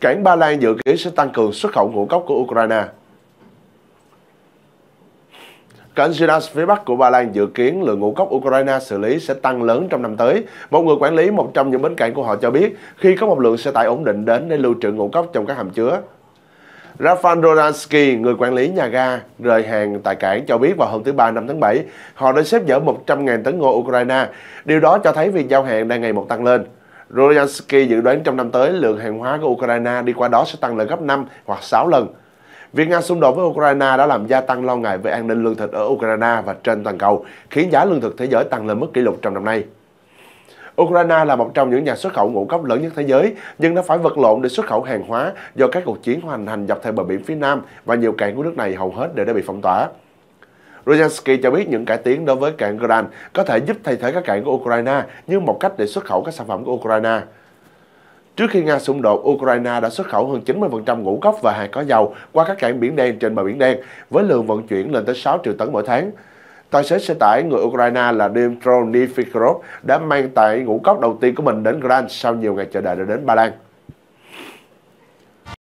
Cảng Ba Lan dự kiến sẽ tăng cường xuất khẩu ngũ cốc của Ukraine. Cảng Gdansk phía bắc của Ba Lan dự kiến lượng ngũ cốc Ukraine xử lý sẽ tăng lớn trong năm tới. Một người quản lý một trong những bến cảng của họ cho biết khi có một lượng xe tải ổn định đến để lưu trữ ngũ cốc trong các hầm chứa. Rafan Rodansky, người quản lý nhà ga rời hàng tại cảng, cho biết vào hôm thứ Ba năm tháng 7, họ đã xếp dỡ 100.000 tấn ngô Ukraine. Điều đó cho thấy việc giao hàng đang ngày một tăng lên. Royansky dự đoán trong năm tới lượng hàng hóa của Ukraine đi qua đó sẽ tăng lên gấp 5 hoặc 6 lần. Việc Nga xung đột với Ukraine đã làm gia tăng lo ngại về an ninh lương thực ở Ukraine và trên toàn cầu, khiến giá lương thực thế giới tăng lên mức kỷ lục trong năm nay. Ukraine là một trong những nhà xuất khẩu ngũ cốc lớn nhất thế giới, nhưng nó phải vật lộn để xuất khẩu hàng hóa do các cuộc chiến hoành hành dọc theo bờ biển phía Nam và nhiều cảng của nước này hầu hết đều đã bị phong tỏa. Rojansky cho biết những cải tiến đối với cảng Gran có thể giúp thay thế các cảng của Ukraine như một cách để xuất khẩu các sản phẩm của Ukraine. Trước khi Nga xung đột, Ukraine đã xuất khẩu hơn 90% ngũ cốc và hàng có dầu qua các cảng Biển Đen trên bờ Biển Đen, với lượng vận chuyển lên tới 6 triệu tấn mỗi tháng. Tài xế xe tải người Ukraine là Dmitro Nifikorov đã mang tải ngũ cốc đầu tiên của mình đến Gran sau nhiều ngày chờ đợi để đến Ba Lan.